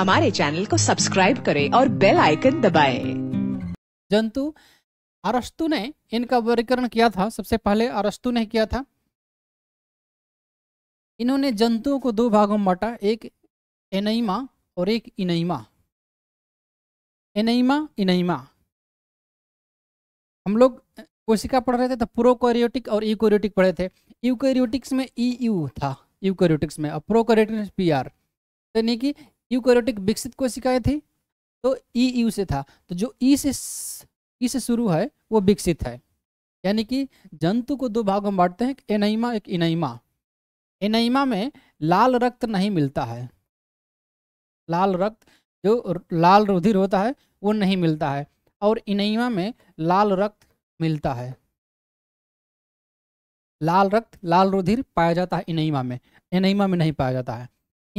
हमारे चैनल को सब्सक्राइब करें और बेल आइकन दबाए जंतु अरस्तु ने इनका वर्गीकरण किया था सबसे पहले अरस्तु ने किया था इन्होंने जंतुओं को दो भागों में बांटा एक एनईमा और एक इनईमा एनईमा इनईमा हम लोग कोशिका पढ़ रहे थे तो प्रोकैरियोटिक और यूकैरियोटिक पढ़े थे यूकैरियोटिक्स में ई यू था यूकैरियोटिक्स में और प्रोकैरियोटिक्स पी आर यानी कि यूकोरोटिक विकसित कोशिकाएं थी तो ई यू से था तो जो ई से ई से शुरू है वो विकसित है यानी कि जंतु को दो भागों में बांटते हैं एनाइमा एक इनाइमा एनाइमा में लाल रक्त नहीं मिलता है लाल रक्त जो लाल रुधिर होता है वो नहीं मिलता है और इनाइमा में लाल रक्त मिलता है लाल रक्त लाल रुधिर पाया जाता है इनाइमा में एनाइमा में नहीं पाया जाता है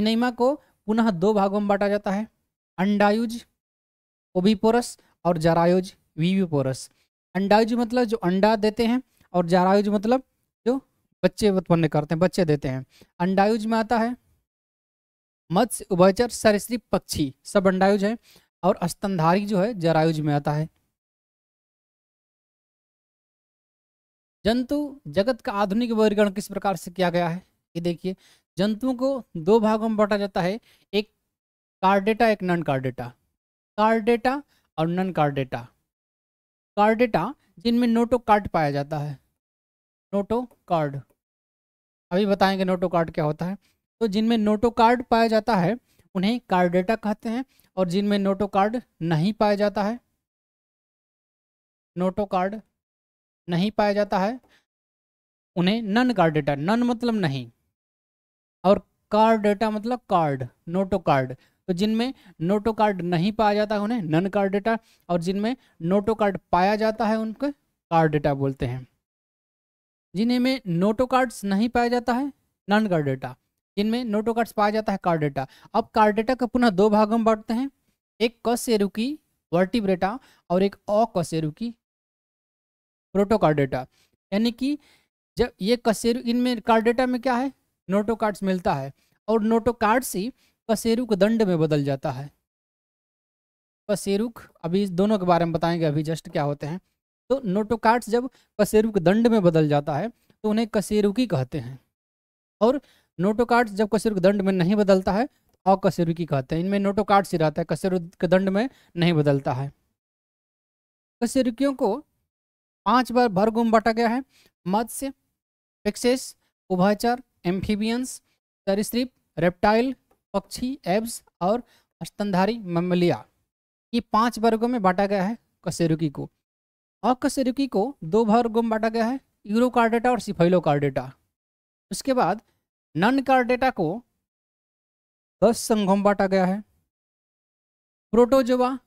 इनाइमा को पुनः दो भागों में बांटा जाता है अंडायुज ओबीपोरस और जरायुज वीवीपोरस अंडायुज मतलब जो अंडा देते हैं और जरायुज मतलब जो बच्चे उत्पन्न करते हैं बच्चे देते हैं अंडायुज में आता है मत्स्य उभयचर सरसरी पक्षी सब अंडायुज है और स्तनधारी जो है जरायुज में आता है जंतु जगत का आधुनिक वर्गीकरण किस प्रकार से किया गया है ये देखिए जंतुओं को दो भागों में बांटा जाता है एक कार्डेटा एक नन कार्डेटा कार्डेटा और नन कार्डेटा कार्डेटा जिनमें नोटो कार्ड पाया जाता है नोटो कार्ड अभी बताएंगे नोटो कार्ड क्या होता है तो जिनमें नोटो कार्ड पाया जाता है उन्हें कार्डेटा कहते हैं और जिनमें नोटो कार्ड नहीं पाया जाता है नोटो कार्ड नहीं पाया जाता है उन्हें नन कार्डेटा नन मतलब नहीं और कार्ड डेटा मतलब कार्ड नोटो कार्ड तो जिनमें नोटो कार्ड नहीं पाया जाता है उन्हें नन कार्ड डेटा और जिनमें नोटो कार्ड पाया जाता है उनको कार्ड डेटा बोलते हैं जिन्हें में नोटो कार्ड्स नहीं पाया जाता है नन कार्ड डेटा जिनमें नोटो कार्ड्स पाया जाता है कार्ड डेटा अब कार्ड डेटा को पुनः दो भागों में बांटते हैं एक कसेरुकी वर्टिव वर्टिब्रेटा और एक अकशेरु की प्रोटोकार्डेटा यानी कि जब ये कसेरु इनमें कार्डेटा में क्या है नोटो कार्ड्स मिलता है और नोटो कार्ड्स ही पसेरुक दंड में बदल जाता है पसेरुक अभी दोनों के बारे में बताएंगे अभी जस्ट क्या होते हैं तो नोटो कार्ड्स जब कसेरुक दंड में बदल जाता है तो उन्हें कसेरुकी कहते हैं और नोटो कार्ड्स जब कसेरुक दंड में नहीं बदलता है तो अकसेरुकी कहते हैं इनमें नोटो कार्ड्स ही रहता है कसेरुक दंड में नहीं बदलता है कसेरुकियों को पांच बार भर गुम बांटा गया है मत्स्य पिक्सेस उभयचर एम्फीबियंस सरिस्त्रीप रेप्टाइल पक्षी एब्स और स्तनधारी ममलिया ये पांच वर्गों में बांटा गया है कशेरुकी को और कसेरुकी को दो वर्गों में बांटा गया है यूरोकार्डेटा और सिफाइलो उसके बाद नन कार्डेटा को दस संघों में बांटा गया है Protozoa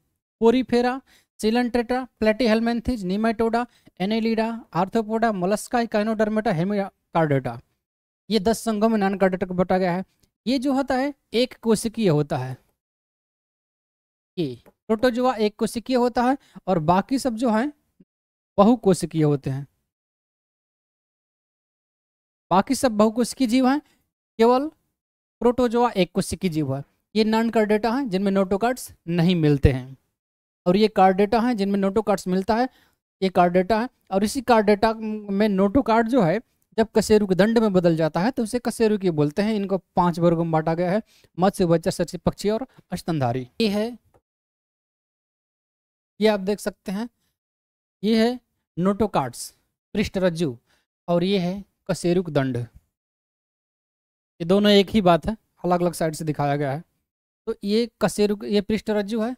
Porifera Coelenterata Platyhelminthes Nematoda Annelida Arthropoda Mollusca Hemichordata ये दस संघों में नान कर्नाटक बटा गया है ये जो होता है एक कोशिकीय होता है ये प्रोटोजोआ एक कोशिकीय होता है और बाकी सब जो है बहुकोशिकीय होते हैं बाकी सब बहुकोशिकीय जीव हैं केवल प्रोटोजोआ एक कोशिकीय जीव है ये नॉन कार्डेटा हैं जिनमें नोटोकार्ड्स नहीं मिलते हैं और ये कार्डेटा हैं जिनमें नोटोकार्ड्स मिलता है ये कार्डेटा है और इसी कार्डेटा में नोटोकार्ड जो है जब कशेरु के दंड में बदल जाता है तो उसे कशेरु की बोलते हैं इनको पांच वर्ग में बांटा गया है मत्स्य वज्र सचिव पक्षी और अष्टंधारी ये है ये आप देख सकते हैं ये है नोटोकार्ड्स रज्जु और ये है कसेरुक दंड ये दोनों एक ही बात है अलग अलग साइड से दिखाया गया है तो ये कशेरुक ये पृष्ठ रज्जु है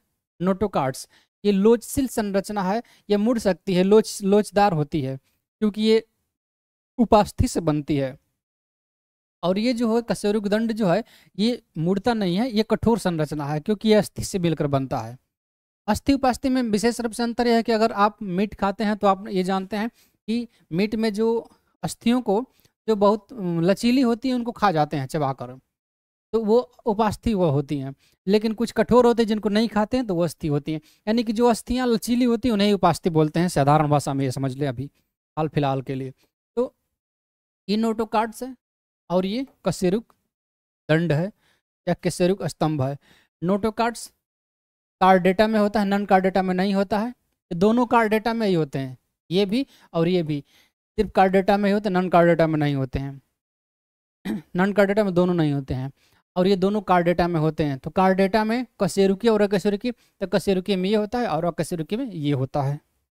नोटोकार्ड्स ये लोचशील संरचना है ये मुड़ सकती है लोच लोचदार होती है क्योंकि ये उपास्थि से बनती है और ये जो है कशेरुक दंड जो है ये मूर्ता नहीं है ये कठोर संरचना है क्योंकि ये अस्थि से मिलकर बनता है अस्थि उपास्थि में विशेष रूप से अंतर यह है कि अगर आप मीट खाते हैं तो आप ये जानते हैं कि मीट में जो अस्थियों को जो बहुत लचीली होती है उनको खा जाते हैं चबाकर तो वो उपास्थि वह होती हैं लेकिन कुछ कठोर होते हैं जिनको नहीं खाते हैं तो वो अस्थि होती हैं यानी कि जो अस्थियाँ लचीली होती हैं उन्हें उपास्थि बोलते हैं साधारण भाषा में ये समझ लें अभी हाल फिलहाल के लिए इन नोटो कार्ड्स है और ये कशेरुक दंड है या कशेरुक स्तंभ है नोटो कार्ड्स कार्ड डेटा में होता है नन कार्ड डेटा में नहीं होता है दोनों कार्ड डेटा में ही होते हैं ये भी और ये भी सिर्फ कार्ड डेटा में ही होते हैं नन कार्ड डेटा में नहीं होते हैं नन कार्ड डेटा में दोनों नहीं होते हैं और ये दोनों कार्ड डेटा में होते हैं तो कार्ड डेटा में कशेरुकी और अकशेरुकी तो कशेरुकी में ये होता है और अकशेरुकी में ये होता है